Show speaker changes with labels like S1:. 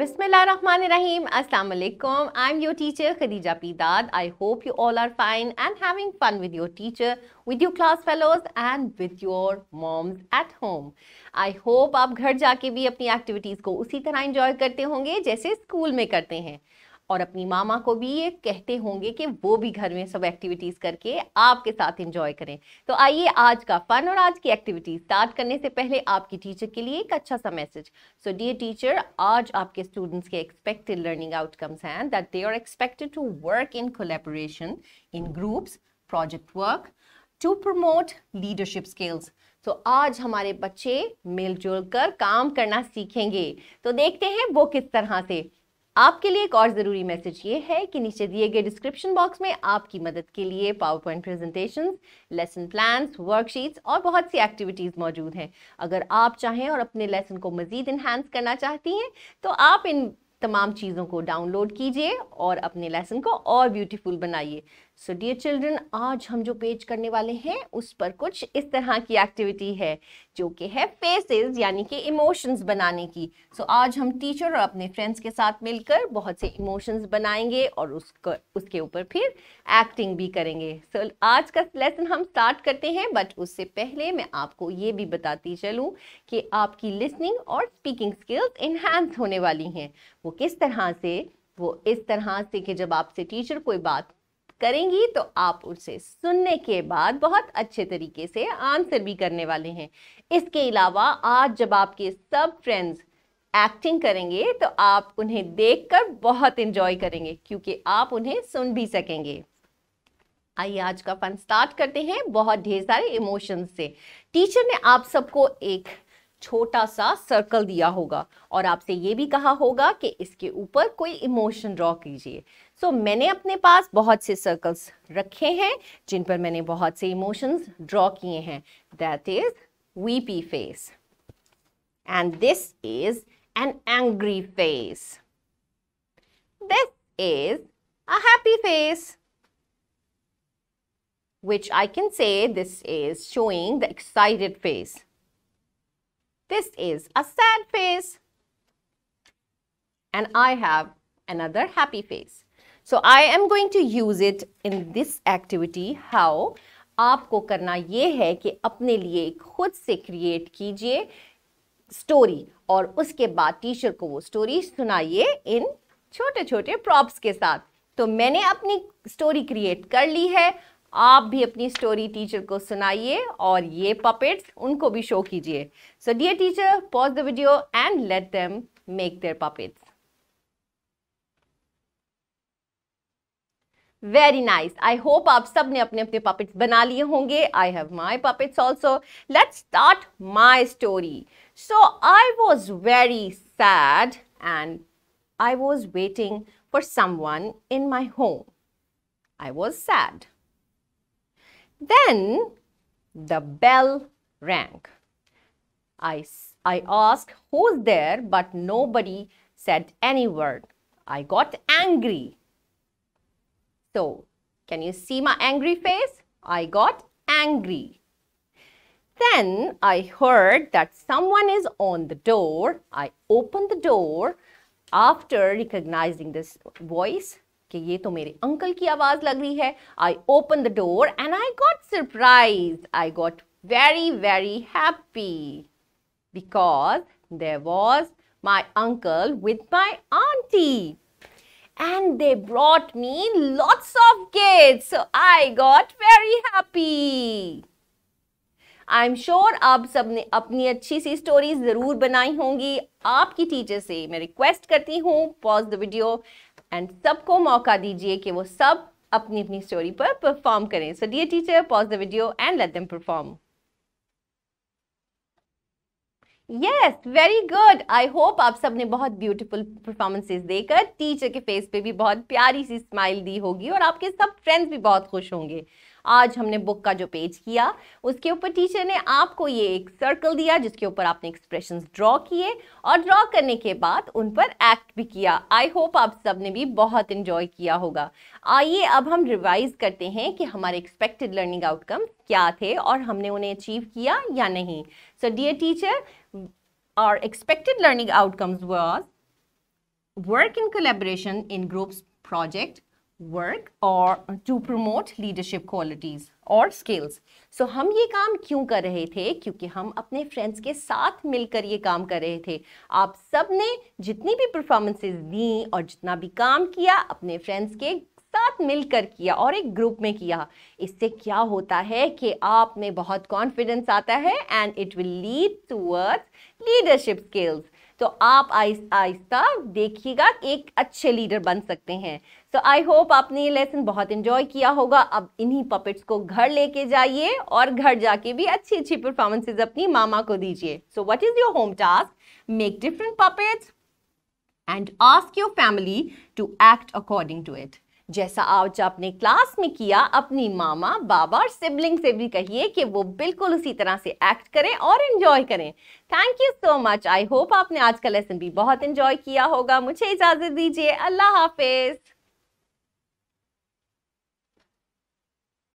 S1: बिस्मिल्लाहमानिरहीम अस्सलाम वालेकुम I am your teacher Khadija पीदाद I hope you all are fine and having fun with your teacher with your class fellows and with your moms at home I hope आप घर जाके भी अपनी activities को उसी तरह एंजॉय करते होंगे जैसे स्कूल में करते हैं और अपनी मामा को भी ये कहते होंगे कि वो भी घर में सब एक्टिविटीज़ करके आपके साथ एंजॉय करें तो आइए आज का फन और आज की एक्टिविटी स्टार्ट करने से पहले आपकी टीचर के लिए एक अच्छा सा मैसेज सो डियर टीचर आज आपके स्टूडेंट्स के एक्सपेक्टेड लर्निंग आउटकम्स हैं that they are expected to work in collaboration in groups project work to promote leadership skills तो आज हमारे बच्चे मिलजुल कर काम करना सीखेंगे तो देखते हैं वो किस तरह से आपके लिए एक और ज़रूरी मैसेज ये है कि नीचे दिए गए डिस्क्रिप्शन बॉक्स में आपकी मदद के लिए power point presentation lesson plan worksheets और बहुत सी एक्टिविटीज़ मौजूद हैं अगर आप चाहें और अपने लेसन को मज़ीद इन्हांस करना चाहती हैं तो आप इन तमाम चीज़ों को डाउनलोड कीजिए और अपने लेसन को और ब्यूटीफुल बनाइए सो डियर चिल्ड्रन आज हम जो पेज करने वाले हैं उस पर कुछ इस तरह की एक्टिविटी है जो कि है फेसेस यानी कि इमोशंस बनाने की सो so, आज हम टीचर और अपने फ्रेंड्स के साथ मिलकर बहुत से इमोशंस बनाएंगे और उसको उसके ऊपर फिर एक्टिंग भी करेंगे सो so, आज का लेसन हम स्टार्ट करते हैं बट उससे पहले मैं आपको ये भी बताती चलूँ कि आपकी लिसनिंग और स्पीकिंग स्किल्स इन्हांस होने वाली हैं वो किस तरह से वो इस तरह से कि जब आपसे टीचर कोई बात करेंगी तो आप उसे सुनने के बाद बहुत अच्छे तरीके से आंसर भी करने वाले हैं इसके अलावा आज जब आपके सब फ्रेंड्स एक्टिंग करेंगे तो आप उन्हें देखकर बहुत इंजॉय करेंगे क्योंकि आप उन्हें सुन भी सकेंगे आइए आज का फन स्टार्ट करते हैं बहुत ढेर सारे इमोशंस से टीचर ने आप सबको एक छोटा सा सर्कल दिया होगा और आपसे ये भी कहा होगा कि इसके ऊपर कोई इमोशन ड्रॉ कीजिए सो so, मैंने अपने पास बहुत से सर्कल्स रखे हैं जिन पर मैंने बहुत से इमोशंस ड्रॉ किए हैं दैट इज वीपी face and this is an angry face this is a happy face which I can say this is showing the excited face. This is a sad face and I have another happy face. So I am going to use it in this activity how आपको करना ये है कि अपने लिए खुद से create कीजिए स्टोरी और उसके बाद टीचर को वो स्टोरी सुनाइए इन छोटे छोटे प्रॉप्स के साथ तो मैंने अपनी स्टोरी क्रिएट कर ली है आप भी अपनी स्टोरी टीचर को सुनाइए और ये पपेट्स उनको भी शो कीजिए so dear teacher pause the video and let them make their puppets very nice I hope आप सब ने अपने अपने पपेट्स बना लिए होंगे I have my puppets also let start my story so I was very sad and I was waiting for someone in my home I was sad Then the bell rang. I, I asked who's there, but nobody said any word. I got angry. So, can you see my angry face? I got angry. Then I heard that someone is on the door. I opened the door after recognizing this voice. कि ये तो मेरे uncle की आवाज़ लग रही है I open the door and I got surprise I got very very happy because there was my uncle with my aunty and they brought me lots of gifts. So I got very happy. I am sure आप सब ने अपनी अच्छी सी stories ज़रूर बनाई होंगी आपकी teacher से मैं रिक्वेस्ट करती हूँ पॉज द वीडियो एंड सबको मौका दीजिए कि वो सब अपनी अपनी स्टोरी पर परफॉर्म करें so dear teacher pause the video and let them perform yes very good I hope आप सबने बहुत ब्यूटीफुल परफॉर्मेंसेस देकर टीचर के फेस पे भी बहुत प्यारी सी स्माइल दी होगी और आपके सब फ्रेंड्स भी बहुत खुश होंगे आज हमने बुक का जो पेज किया उसके ऊपर टीचर ने आपको ये एक सर्कल दिया जिसके ऊपर आपने एक्सप्रेशन ड्रॉ किए और ड्रॉ करने के बाद उन पर एक्ट भी किया आई होप आप सब ने भी बहुत इन्जॉय किया होगा आइए अब हम रिवाइज करते हैं कि हमारे एक्सपेक्टेड लर्निंग आउटकम क्या थे और हमने उन्हें अचीव किया या नहीं so dear teacher are expected learning outcomes work in collaboration in groups project work और टू प्रमोट लीडरशिप क्वालिटीज और स्किल्स सो हम ये काम क्यों कर रहे थे क्योंकि हम अपने फ्रेंड्स के साथ मिलकर ये काम कर रहे थे आप सब ने जितनी भी परफॉर्मेंसेस दी और जितना भी काम किया अपने फ्रेंड्स के साथ मिलकर किया और एक ग्रुप में किया इससे क्या होता है कि आप में बहुत कॉन्फिडेंस आता है and it will lead towards leadership skills तो आप आहिस्ता आहिस्ता देखिएगा एक अच्छे लीडर बन सकते हैं सो आई होप आपने ये लेसन बहुत इन्जॉय किया होगा अब इन्हीं पपेट्स को घर लेके जाइए और घर जाके भी अच्छी अच्छी परफॉर्मेंसेज अपनी मामा को दीजिए so what is your home task make different puppets and ask your family to act according to it जैसा आज आपने क्लास में किया अपनी मामा बाबा और सिबलिंग से भी कहिए कि वो बिल्कुल उसी तरह से एक्ट करें और इन्जॉय करें thank you so much I hope आपने आज का लेसन भी बहुत इन्जॉय किया होगा मुझे इजाज़त दीजिए अल्लाह हाफिज़